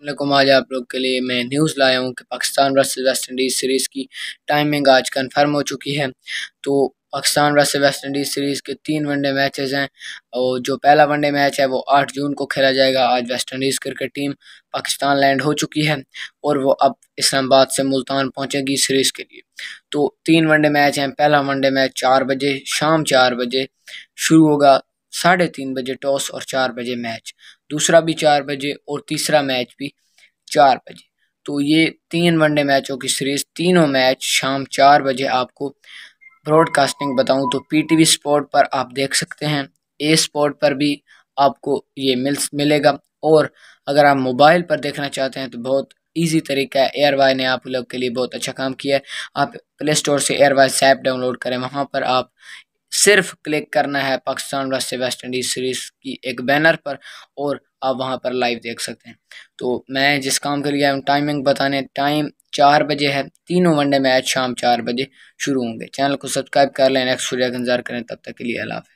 वालेकुम आज आप लोग के लिए मैं न्यूज़ लाया हूँ कि Pakistan versus West Indies series की टाइमिंग आज कन्फर्म हो चुकी है तो Pakistan versus West Indies series के तीन वनडे मैचेस हैं और जो पहला वनडे मैच है वो आठ जून को खेला जाएगा आज West Indies cricket team Pakistan land हो चुकी है और वो अब इस्लामाबाद से मुल्तान पहुँचेगी सीरीज़ के लिए तो तीन वनडे मैच हैं पहला वनडे मैच चार बजे शाम चार बजे शुरू होगा साढ़े तीन बजे टॉस और चार बजे मैच दूसरा भी चार बजे और तीसरा मैच भी चार बजे तो ये तीन वनडे मैचों की सीरीज़ तीनों मैच शाम चार बजे आपको ब्रॉडकास्टिंग बताऊं तो पीटीवी स्पोर्ट पर आप देख सकते हैं ए स्पोर्ट पर भी आपको ये मिल मिलेगा और अगर आप मोबाइल पर देखना चाहते हैं तो बहुत ईजी तरीका है एयर वाई ने आप लोग के लिए बहुत अच्छा काम किया है आप प्ले स्टोर से एयर वाई ऐप डाउनलोड करें वहाँ पर आप सिर्फ क्लिक करना है पाकिस्तान वर्ष वेस्ट इंडीज सीरीज़ की एक बैनर पर और आप वहाँ पर लाइव देख सकते हैं तो मैं जिस काम के लिए आया हूँ टाइमिंग बताने टाइम चार बजे है तीनों वनडे मैच शाम चार बजे शुरू होंगे चैनल को सब्सक्राइब कर लें नेक्स्ट वीडियो का इंतजार करें तब तक के लिए अलाफ